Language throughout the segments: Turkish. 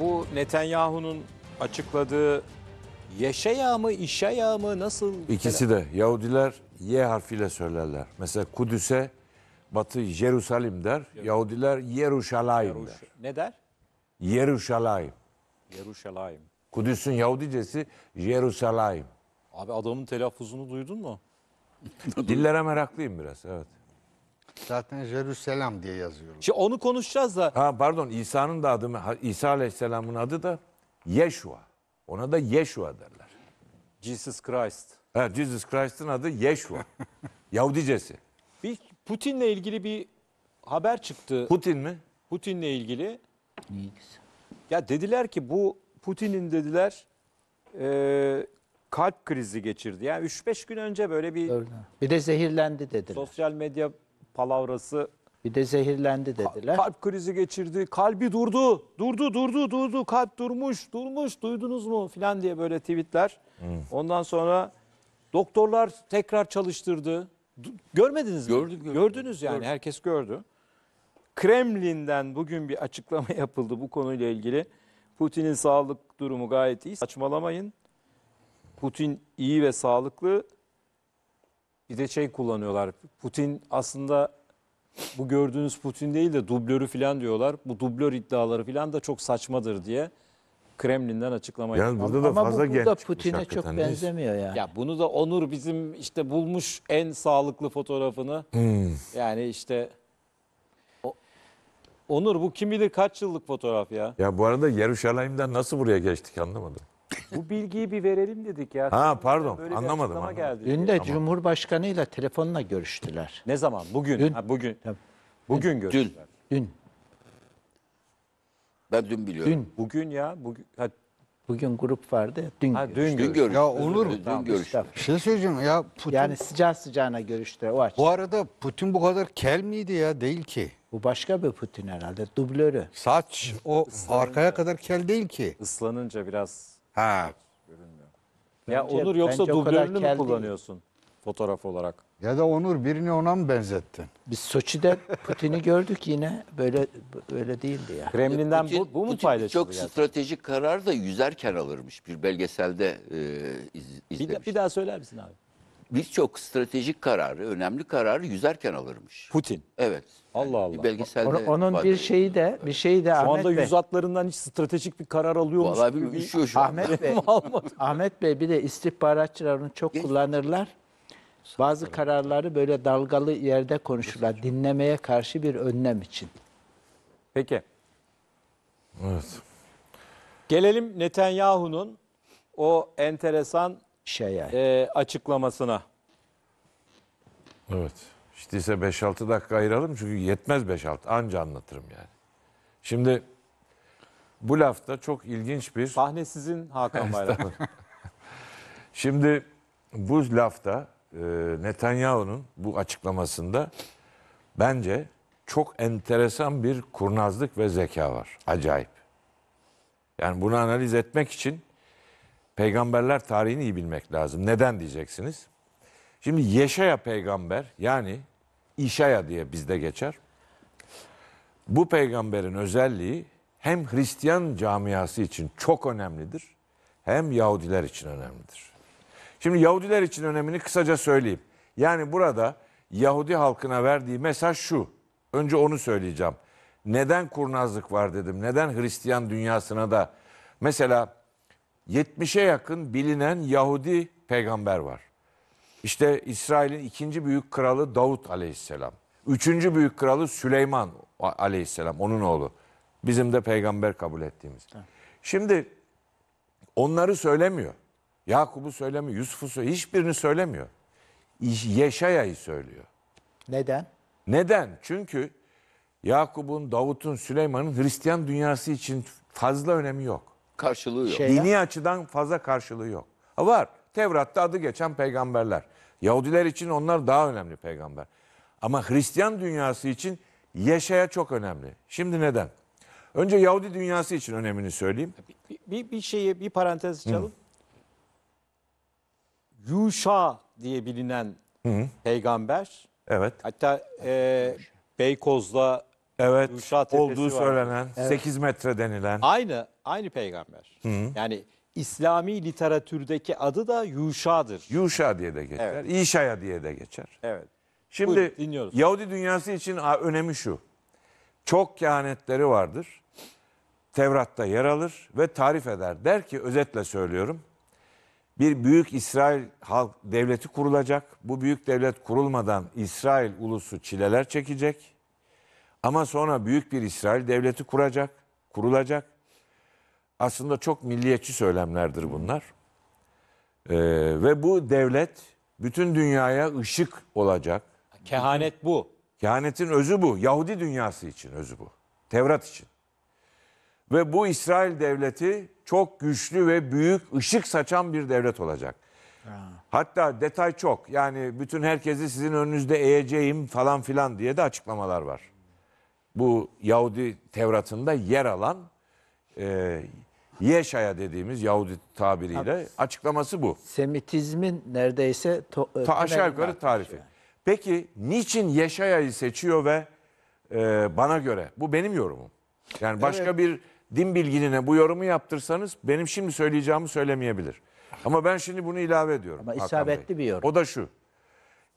bu Netanyahu'nun açıkladığı Yeşaya mı, işaya mı nasıl? İkisi de. Yahudiler Y harfiyle söylerler. Mesela Kudüs'e Batı Jerusalim der. Evet. Yahudiler Yeruşalayim Yeruş der. Ne der? Yeruşalayim. Yeruşalayim. Kudüs'ün Yahudicesi Yeruşalayim. Abi adamın telaffuzunu duydun mu? Dillere meraklıyım biraz evet. Zaten Jerusalem diye yazıyorlar. Şimdi onu konuşacağız da. Ha pardon İsa'nın da adı mı? İsa Aleyhisselam'ın adı da Yeşua. Ona da Yeşua derler. Jesus Christ. Ha, Jesus Christ'ın adı Yeşua. Yahudicesi. Bir Putin'le ilgili bir haber çıktı. Putin mi? Putin'le ilgili. Ne Ya dediler ki bu Putin'in dediler e, kalp krizi geçirdi. Yani 3-5 gün önce böyle bir Öyle. Bir de zehirlendi dediler. sosyal medya palavrası. Bir de zehirlendi dediler. Kalp krizi geçirdi, kalbi durdu, durdu, durdu, durdu, kalp durmuş, durmuş, duydunuz mu filan diye böyle tweetler. Hmm. Ondan sonra doktorlar tekrar çalıştırdı. Du- Görmediniz mi? Gördüm, gördüm. Gördünüz yani, herkes gördü. Kremlin'den bugün bir açıklama yapıldı bu konuyla ilgili. Putin'in sağlık durumu gayet iyi. Saçmalamayın. Putin iyi ve sağlıklı bir de şey kullanıyorlar. Putin aslında bu gördüğünüz Putin değil de dublörü falan diyorlar. Bu dublör iddiaları falan da çok saçmadır diye Kremlin'den açıklama yani burada da Ama fazla bu, bu da Putin'e çok benzemiyor ya. Ya bunu da Onur bizim işte bulmuş en sağlıklı fotoğrafını. Hmm. Yani işte Onur bu kim bilir kaç yıllık fotoğraf ya. Ya bu arada Yeruşalayim'den nasıl buraya geçtik anlamadım. Bu bilgiyi bir verelim dedik ya. Ha pardon Böyle anlamadım. açıklama anlamadım. Dün de Cumhurbaşkanı'yla telefonla görüştüler. Ne zaman? Bugün. Dün. Ha, bugün. Bugün görüştüler. Dün. Dün, Ben dün biliyorum. dün. Bugün ya. Bugün. Ha, Bugün grup vardı. Dün. ha, dün, Dün görüştüler. Ya olur mu? Dün, Tamam, şey Bir şey söyleyeceğim ya Putin. Yani sıcağı sıcağına görüştü. O aç. Bu arada Putin bu kadar kel miydi ya? Değil ki. Bu başka bir Putin herhalde. Dublörü. Saç o arkaya kadar kel değil ki. Islanınca biraz Ha. Görünmüyor. Ya Bence- Onur yoksa bence o dublörünü mü kullanıyorsun fotoğraf olarak? Ya da Onur birini ona mı benzettin? Biz Soçi'de Putin'i gördük yine. Böyle böyle değildi ya. Kremlin'den bu, bu mu Putin Çok stratejik karar da yüzerken alırmış. Bir belgeselde e, iz- izlemiş. da- bir daha söyler misin abi? birçok stratejik kararı, önemli kararı yüzerken alırmış. Putin. Evet. Allah Allah. Bir belgeselde Onun, onun bir şeyi de bir şeyi de Şu Ahmet anda Bey. yüz atlarından hiç stratejik bir karar alıyormuş Vallahi gibi. bir üşüyor şu anda. Ahmet Bey. Ahmet Bey bir de istihbaratçılar onu çok kullanırlar. Bazı kararları böyle dalgalı yerde konuşurlar. Dinlemeye karşı bir önlem için. Peki. Evet. Gelelim Netanyahu'nun o enteresan şeye. Ee, e, açıklamasına. Evet. İşte ise 5-6 dakika ayıralım çünkü yetmez 5-6 anca anlatırım yani. Şimdi bu lafta çok ilginç bir... Sahne sizin Hakan Bayraktar. Şimdi bu lafta e, Netanyahu'nun bu açıklamasında bence çok enteresan bir kurnazlık ve zeka var. Acayip. Yani bunu analiz etmek için peygamberler tarihini iyi bilmek lazım. Neden diyeceksiniz? Şimdi Yeşaya peygamber yani İşaya diye bizde geçer. Bu peygamberin özelliği hem Hristiyan camiası için çok önemlidir hem Yahudiler için önemlidir. Şimdi Yahudiler için önemini kısaca söyleyeyim. Yani burada Yahudi halkına verdiği mesaj şu. Önce onu söyleyeceğim. Neden kurnazlık var dedim. Neden Hristiyan dünyasına da mesela 70'e yakın bilinen Yahudi peygamber var. İşte İsrail'in ikinci büyük kralı Davut aleyhisselam. Üçüncü büyük kralı Süleyman aleyhisselam, onun oğlu. Bizim de peygamber kabul ettiğimiz. Şimdi onları söylemiyor. Yakub'u söylemiyor, Yusuf'u söylemiyor. Hiçbirini söylemiyor. Yeşaya'yı söylüyor. Neden? Neden? Çünkü Yakup'un, Davut'un, Süleyman'ın Hristiyan dünyası için fazla önemi yok karşılığı yok. Şey- Dini açıdan fazla karşılığı yok. Ha var. Tevrat'ta adı geçen peygamberler. Yahudiler için onlar daha önemli peygamber. Ama Hristiyan dünyası için Yaşaya çok önemli. Şimdi neden? Önce Yahudi dünyası için önemini söyleyeyim. Bir, bir, bir şeyi bir parantez açalım. Yuşa diye bilinen peygamber Evet. hatta e, Beykoz'da Evet. olduğu var. söylenen 8 metre denilen. Aynı aynı peygamber. Yani İslami literatürdeki adı da Yuşa'dır. Yuşa diye de geçer. Evet. İşaya diye de geçer. Evet. Şimdi Buyurun, Yahudi dünyası için önemi şu. Çok kehanetleri vardır. Tevrat'ta yer alır ve tarif eder. Der ki özetle söylüyorum. Bir büyük İsrail halk devleti kurulacak. Bu büyük devlet kurulmadan İsrail ulusu çileler çekecek. Ama sonra büyük bir İsrail devleti kuracak, kurulacak. Aslında çok milliyetçi söylemlerdir bunlar. Ee, ve bu devlet bütün dünyaya ışık olacak. Kehanet bu. Kehanetin özü bu. Yahudi dünyası için özü bu. Tevrat için. Ve bu İsrail devleti çok güçlü ve büyük ışık saçan bir devlet olacak. Hatta detay çok. Yani bütün herkesi sizin önünüzde eğeceğim falan filan diye de açıklamalar var bu Yahudi Tevrat'ında yer alan e, Yeşaya dediğimiz Yahudi tabiriyle Tabii. açıklaması bu. Semitizmin neredeyse to, e, Ta aşağı yukarı tarifi. Peki niçin Yeşaya'yı seçiyor ve e, bana göre bu benim yorumum. Yani başka evet. bir din bilginine bu yorumu yaptırsanız benim şimdi söyleyeceğimi söylemeyebilir. Ama ben şimdi bunu ilave ediyorum. Ama isabetli bir yorum. O da şu.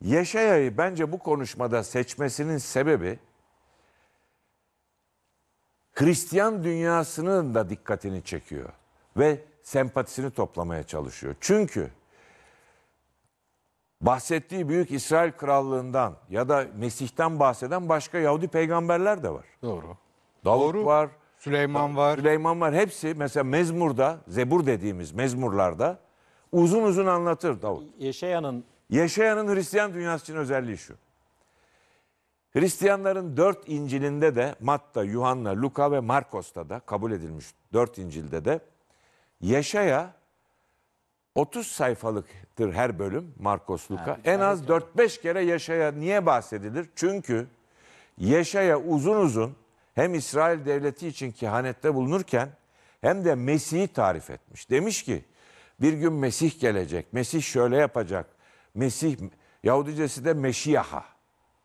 Yeşaya'yı bence bu konuşmada seçmesinin sebebi Hristiyan dünyasının da dikkatini çekiyor ve sempatisini toplamaya çalışıyor. Çünkü bahsettiği büyük İsrail krallığından ya da Mesih'ten bahseden başka Yahudi peygamberler de var. Doğru. Davut Doğru. var. Süleyman var. Süleyman var. Hepsi mesela Mezmur'da, Zebur dediğimiz Mezmurlar'da uzun uzun anlatır Davut. Yaşayan'ın Yaşayan'ın Hristiyan dünyası için özelliği şu. Hristiyanların dört İncil'inde de Matta, Yuhanna, Luka ve Markos'ta da kabul edilmiş dört İncil'de de Yaşaya 30 sayfalıktır her bölüm Markos Luka. Ha, en az 4-5 kere Yaşaya niye bahsedilir? Çünkü Yaşaya uzun uzun hem İsrail devleti için kehanette bulunurken hem de Mesih'i tarif etmiş. Demiş ki bir gün Mesih gelecek, Mesih şöyle yapacak. Mesih, Yahudicesi de Meşiyaha.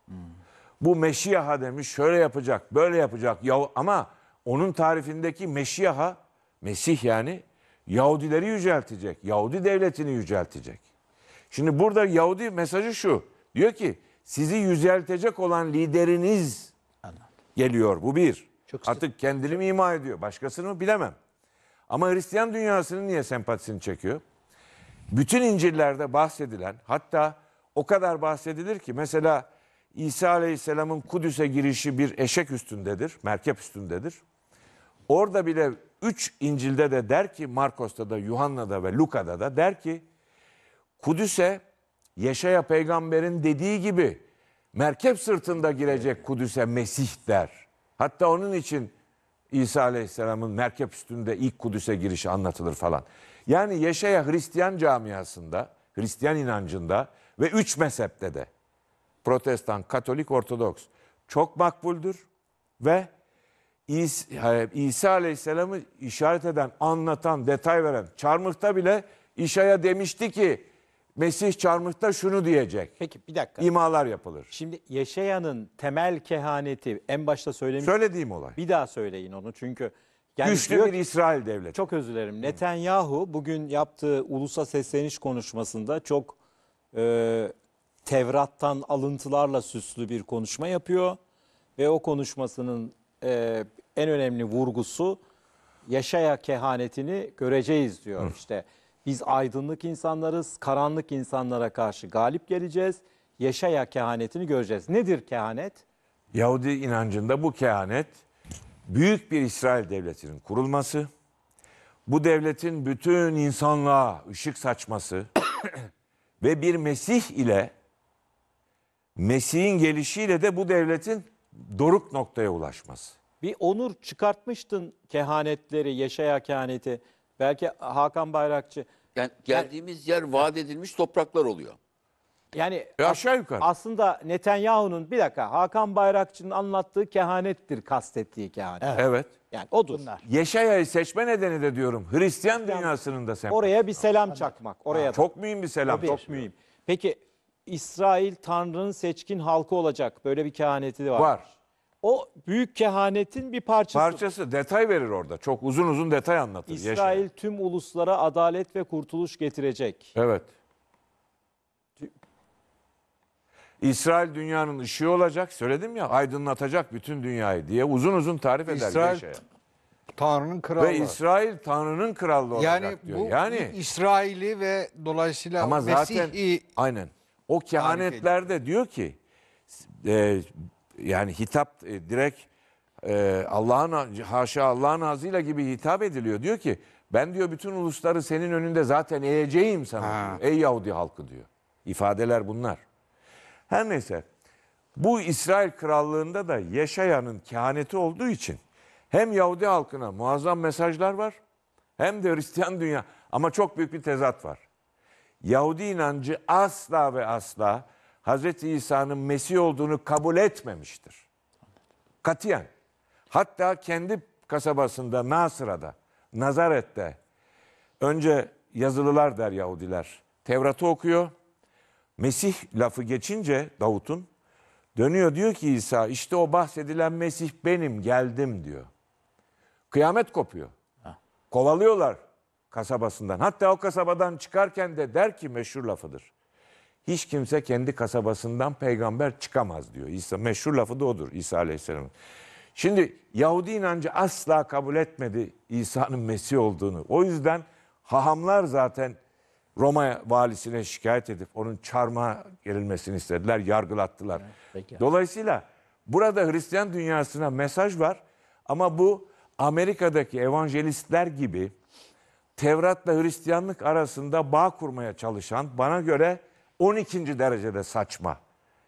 Hmm bu Meşiyaha demiş şöyle yapacak, böyle yapacak. Ya, ama onun tarifindeki Meşiyaha, Mesih yani Yahudileri yüceltecek. Yahudi devletini yüceltecek. Şimdi burada Yahudi mesajı şu. Diyor ki sizi yüceltecek olan lideriniz geliyor. Bu bir. Çok Artık kendini mi ima ediyor? Başkasını mı bilemem. Ama Hristiyan dünyasının niye sempatisini çekiyor? Bütün İncil'lerde bahsedilen hatta o kadar bahsedilir ki mesela İsa Aleyhisselam'ın Kudüs'e girişi bir eşek üstündedir, merkep üstündedir. Orada bile 3 İncil'de de der ki Markos'ta da, Yuhanna'da ve Luka'da da der ki Kudüs'e Yeşaya peygamberin dediği gibi merkep sırtında girecek Kudüs'e Mesih der. Hatta onun için İsa Aleyhisselam'ın merkep üstünde ilk Kudüs'e girişi anlatılır falan. Yani Yeşaya Hristiyan camiasında, Hristiyan inancında ve üç mezhepte de Protestan, Katolik, Ortodoks çok makbuldür ve İsa, e, İsa Aleyhisselam'ı işaret eden, anlatan, detay veren çarmıhta bile İsa'ya demişti ki Mesih çarmıhta şunu diyecek. Peki bir dakika. İmalar yapılır. Şimdi yaşayanın temel kehaneti en başta söylemiş. Söylediğim olay. Bir daha söyleyin onu çünkü. Yani Güçlü diyor, bir İsrail devleti. Çok özür dilerim. Netanyahu bugün yaptığı ulusa sesleniş konuşmasında çok e, Tevrat'tan alıntılarla süslü bir konuşma yapıyor ve o konuşmasının e, en önemli vurgusu yaşaya kehanetini göreceğiz diyor Hı. işte. Biz aydınlık insanlarız, karanlık insanlara karşı galip geleceğiz, yaşaya kehanetini göreceğiz. Nedir kehanet? Yahudi inancında bu kehanet büyük bir İsrail devletinin kurulması, bu devletin bütün insanlığa ışık saçması ve bir Mesih ile Mesih'in gelişiyle de bu devletin doruk noktaya ulaşması. Bir onur çıkartmıştın kehanetleri, Yaşaya kehaneti. Belki Hakan Bayrakçı. Yani geldiğimiz yer vaat edilmiş topraklar oluyor. Yani E aşağı yukarı. aslında Netanyahu'nun bir dakika Hakan Bayrakçı'nın anlattığı kehanettir kastettiği kehanet. Evet. Yani odur. Yeşaya'yı seçme nedeni de diyorum Hristiyan dünyasının da sen. Oraya bir selam çakmak. Oraya da. Çok mühim bir selam. Çok mühim. Peki İsrail Tanrı'nın seçkin halkı olacak. Böyle bir kehaneti de var. Var. O büyük kehanetin bir parçası. Parçası detay verir orada. Çok uzun uzun detay anlatır. İsrail Yaşar. tüm uluslara adalet ve kurtuluş getirecek. Evet. İsrail dünyanın ışığı olacak. Söyledim ya aydınlatacak bütün dünyayı diye uzun uzun tarif eder İsrail, Yaşar'a. Tanrı'nın kralı. Ve İsrail Tanrı'nın krallığı yani olacak diyor. Bu yani bu İsrail'i ve dolayısıyla Ama Mesih'i aynen. O kehanetlerde diyor ki e, yani hitap e, direkt e, Allah'ın haşa Allah'ın ağzıyla gibi hitap ediliyor. Diyor ki ben diyor bütün ulusları senin önünde zaten eğeceğim sana. Ha. Diyor. Ey Yahudi halkı diyor. İfadeler bunlar. Her neyse bu İsrail krallığında da Yaşaya'nın kehaneti olduğu için hem Yahudi halkına muazzam mesajlar var hem de Hristiyan dünya ama çok büyük bir tezat var. Yahudi inancı asla ve asla Hz. İsa'nın Mesih olduğunu kabul etmemiştir. Katiyen. Hatta kendi kasabasında, Nasıra'da, Nazaret'te önce yazılılar der Yahudiler. Tevrat'ı okuyor. Mesih lafı geçince Davut'un dönüyor diyor ki İsa işte o bahsedilen Mesih benim geldim diyor. Kıyamet kopuyor. Kovalıyorlar kasabasından. Hatta o kasabadan çıkarken de der ki meşhur lafıdır. Hiç kimse kendi kasabasından peygamber çıkamaz diyor. İsa meşhur lafı da odur İsa Aleyhisselam. Şimdi Yahudi inancı asla kabul etmedi İsa'nın Mesih olduğunu. O yüzden hahamlar zaten Roma valisine şikayet edip onun çarmıha gerilmesini istediler, yargılattılar. Evet, Dolayısıyla burada Hristiyan dünyasına mesaj var ama bu Amerika'daki evangelistler gibi Tevrat'la Hristiyanlık arasında bağ kurmaya çalışan bana göre 12. derecede saçma.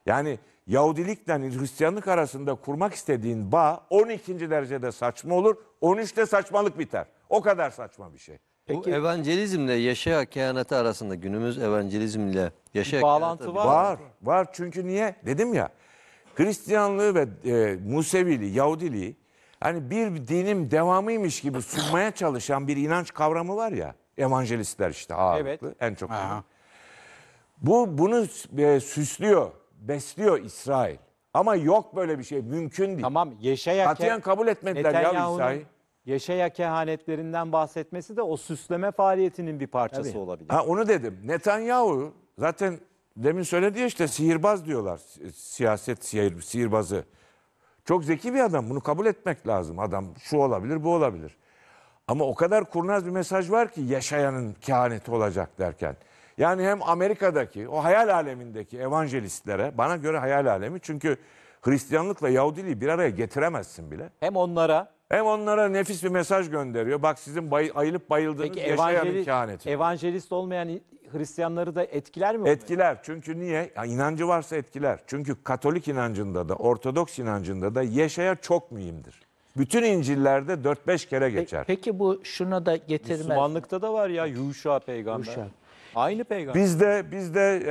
Yani Yahudilikle Hristiyanlık arasında kurmak istediğin bağ 12. derecede saçma olur. 13'te saçmalık biter. O kadar saçma bir şey. Bu evangelizmle yaşa kehaneti arasında günümüz evangelizmle yaşa Bir bağlantı kehaneti- var Var. Var çünkü niye? Dedim ya. Hristiyanlığı ve e, Museviliği, Yahudiliği hani bir dinim devamıymış gibi sunmaya çalışan bir inanç kavramı var ya. Evangelistler işte ağırlıklı evet. en çok. Bu bunu e, süslüyor, besliyor İsrail. Ama yok böyle bir şey mümkün değil. Tamam Yeşaya Katiyen kabul etmediler ya İsa'yı. Yeşaya kehanetlerinden bahsetmesi de o süsleme faaliyetinin bir parçası Tabii. olabilir. Ha onu dedim. Netanyahu zaten demin söyledi ya işte sihirbaz diyorlar. Siyaset sihir, sihirbazı. Çok zeki bir adam. Bunu kabul etmek lazım. Adam şu olabilir, bu olabilir. Ama o kadar kurnaz bir mesaj var ki yaşayanın kehaneti olacak derken. Yani hem Amerika'daki o hayal alemindeki evangelistlere bana göre hayal alemi çünkü Hristiyanlıkla Yahudiliği bir araya getiremezsin bile. Hem onlara hem onlara nefis bir mesaj gönderiyor. Bak sizin bay, ayılıp bayıldığınız Peki, yaşayanın evanjeli, kehaneti. Evangelist olmayan Hristiyanları da etkiler mi? Etkiler. Çünkü niye? Ya inancı varsa etkiler. Çünkü Katolik inancında da Ortodoks inancında da Yeşaya çok mühimdir. Bütün İncil'lerde 4-5 kere geçer. Peki bu şuna da getirmez. mi? Müslümanlıkta da var ya Yuşa peygamber. Yuşa. Aynı peygamber. Bizde bizde